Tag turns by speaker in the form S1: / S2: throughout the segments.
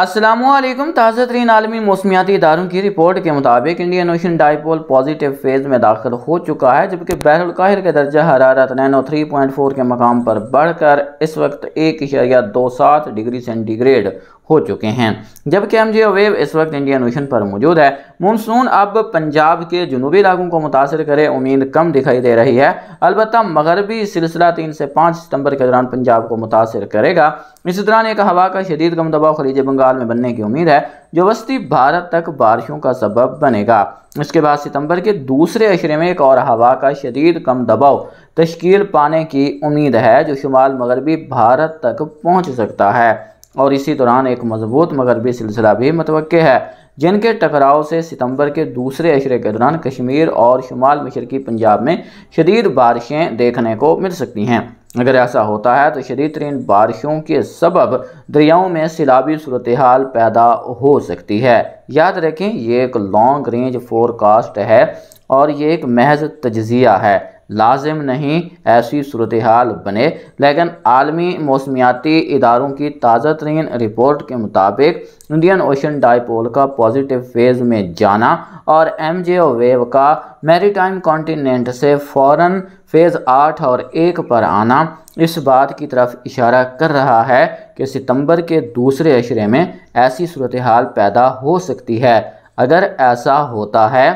S1: असलम ताज़ा तरीन आलमी मौसमियाती इदारों की रिपोर्ट के मुताबिक Indian ocean dipole positive phase में दाखिल हो चुका है जबकि बहरकाहिर का दर्जा हरारत नैनो थ्री पॉइंट फोर के मकाम पर बढ़कर इस वक्त एक इशारिया दो सात डिग्री सेंटीग्रेड हो चुके हैं जबकि एम जी वेव इस वक्त इंडियन ओशन पर मौजूद है मानसून अब पंजाब के जनूबी इलाकों को मुतासर करे उम्मीद कम दिखाई दे रही है अलबत् मगरबी सिलसिला तीन से पाँच सितंबर के दौरान पंजाब को मुतासर करेगा इसी दौरान एक हवा का शदीद कम दबाव खलीज बंगाल में बनने की उम्मीद है जो वस्ती भारत तक बारिशों का सबब बनेगा इसके बाद सितंबर के दूसरे अशरे में एक और हवा का शदीद कम दबाव तश्कील पाने की उम्मीद है जो शुमाल मगरबी भारत तक पहुँच सकता है और इसी दौरान एक मजबूत मगरबी सिलसिला भी मतव है जिनके टकराव से सितंबर के दूसरे अशरे के दौरान कश्मीर और शुमाल मशरकी पंजाब में शदीद बारिशें देखने को मिल सकती हैं अगर ऐसा होता है तो शदीद तरीन बारिशों के सबब दरियाओं में सैलाबी सूरत हाल पैदा हो सकती है याद रखें ये एक लॉन्ग रेंज फोरकास्ट है और ये एक महज तजिया है लाजिम नहीं ऐसी सूरत हाल बने लेकिन आलमी मौसमियाती इदारों की ताज़ा तरीन रिपोर्ट के मुताबिक इंडियन ओशन डाइपोल का पॉजिटिव फेज़ में जाना और एम जे ओ वेव का मेरी टाइम कॉन्टीनेंट से फ़ौर फेज़ आठ और एक पर आना इस बात की तरफ इशारा कर रहा है कि सितंबर के दूसरे अशरे में ऐसी सूरत हाल पैदा हो सकती है अगर ऐसा होता है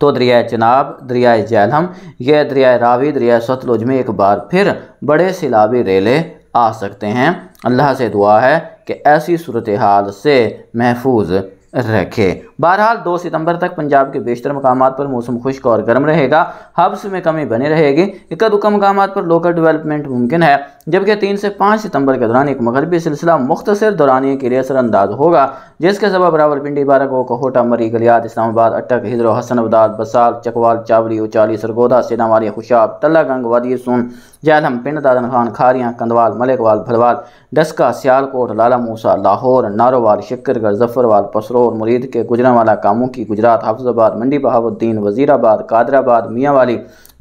S1: तो दरिया चनाब दरिया जैलम यह दरिया रावी दरिया सतलुज में एक बार फिर बड़े सिलाबी रेले आ सकते हैं अल्लाह से दुआ है कि ऐसी सूरत हाल से महफूज रखे बहरहाल 2 सितंबर तक पंजाब के बेशतर मकाम पर मौसम खुश्क और गर्म रहेगा हब्स में कमी बनी रहेगी इक्का दुक्का मकाम पर लोकल डेवलपमेंट मुमकिन है जबकि तीन से पाँच सितंबर के दौरान एक मगरबी सिलसिला मुख्तर दौरानिए के लिए असरअंदाज होगा जिसके सबब पिंडी बारागो कोहोटा मरी गलियात इस्लामाबाद अटक हिजरो हसन अबदाद बसाल चकवाल चावरी उचाली सरगोदा सेनावाली खुशाब तल्लागंग वादी सोन जैलम पिंड दादन खान खारियाँ कंदवाल मलिकवाल भरवाल डस्का सियालकोट लाला मूसा लाहौर नारोवाल शक्करगढ़ जफरवाल पसरोर मुरीद के गुजरावाला कामों की गुजरात हाफजाबाद मंडी बहावुद्दीन वजीराबाद कादराबाद मियाँवाली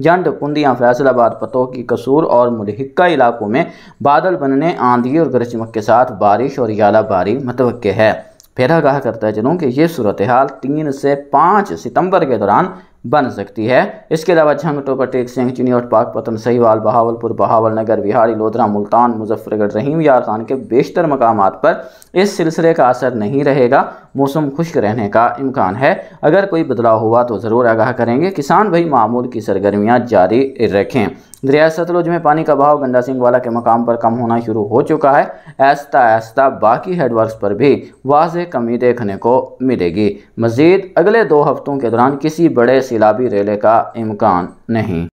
S1: जंड कुंदियाँ फैसलाबाद पतोकी कसूर और मुलहिका इलाकों में बादल बनने आंधी और गरज चमक के साथ बारिश और याला बारी मतवक़ है कहा करता है जनों कि ये सूरत हाल तीन से पाँच सितंबर के दौरान बन सकती है इसके अलावा झंगटो टोकर टेक सिंह चिनियोट पाक पतन सहीवाल बहावलपुर बहावल नगर बिहारी लोधरा मुल्तान मुजफ्फरगढ़ रहीम यार खान के बेशतर मकाम पर इस सिलसिले का असर नहीं रहेगा मौसम खुश्क रहने का इम्कान है अगर कोई बदलाव हुआ तो ज़रूर आगाह करेंगे किसान भाई मामूल की सरगर्मियाँ जारी रखें दरिया सतलुज में पानी का बहाव गंडा सिंह वाला के मकाम पर कम होना शुरू हो चुका है ऐसा ऐसा बाकी हेडवर्क्स पर भी वाज कमी देखने को मिलेगी मज़ीद अगले दो हफ्तों के दौरान किसी बड़े सिलाबी रेले का इम्कान नहीं